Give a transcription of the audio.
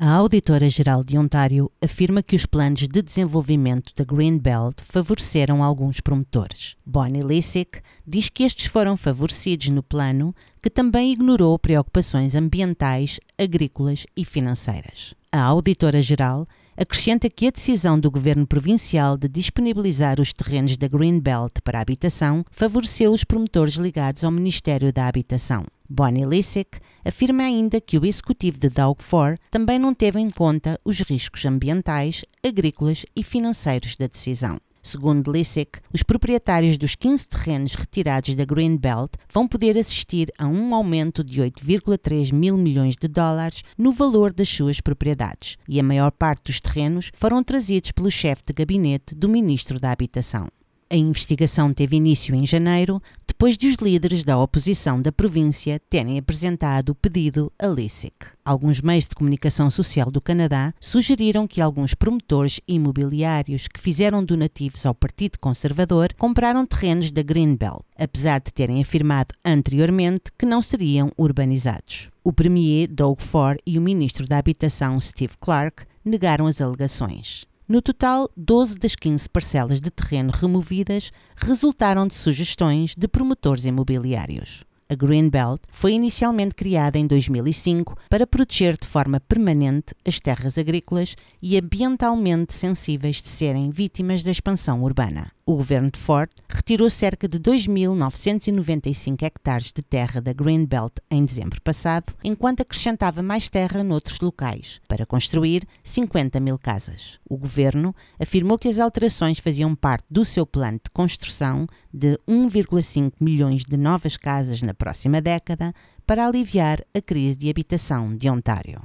A Auditora-Geral de Ontário afirma que os planos de desenvolvimento da Green Belt favoreceram alguns promotores. Bonnie Lissick diz que estes foram favorecidos no plano, que também ignorou preocupações ambientais, agrícolas e financeiras. A Auditora-Geral acrescenta que a decisão do governo provincial de disponibilizar os terrenos da Green Belt para a habitação favoreceu os promotores ligados ao Ministério da Habitação. Bonnie Lissick, afirma ainda que o executivo de Doug Ford também não teve em conta os riscos ambientais, agrícolas e financeiros da decisão. Segundo Lissick, os proprietários dos 15 terrenos retirados da Greenbelt vão poder assistir a um aumento de 8,3 mil milhões de dólares no valor das suas propriedades, e a maior parte dos terrenos foram trazidos pelo chefe de gabinete do ministro da Habitação. A investigação teve início em janeiro, depois de os líderes da oposição da província terem apresentado o pedido a LISIC. Alguns meios de comunicação social do Canadá sugeriram que alguns promotores imobiliários que fizeram donativos ao Partido Conservador compraram terrenos da Greenbelt, apesar de terem afirmado anteriormente que não seriam urbanizados. O premier Doug Ford e o ministro da Habitação Steve Clark negaram as alegações. No total, 12 das 15 parcelas de terreno removidas resultaram de sugestões de promotores imobiliários. A Greenbelt foi inicialmente criada em 2005 para proteger de forma permanente as terras agrícolas e ambientalmente sensíveis de serem vítimas da expansão urbana. O governo de Ford retirou cerca de 2.995 hectares de terra da Greenbelt em dezembro passado, enquanto acrescentava mais terra noutros locais, para construir 50 mil casas. O governo afirmou que as alterações faziam parte do seu plano de construção de 1,5 milhões de novas casas na próxima década para aliviar a crise de habitação de Ontário.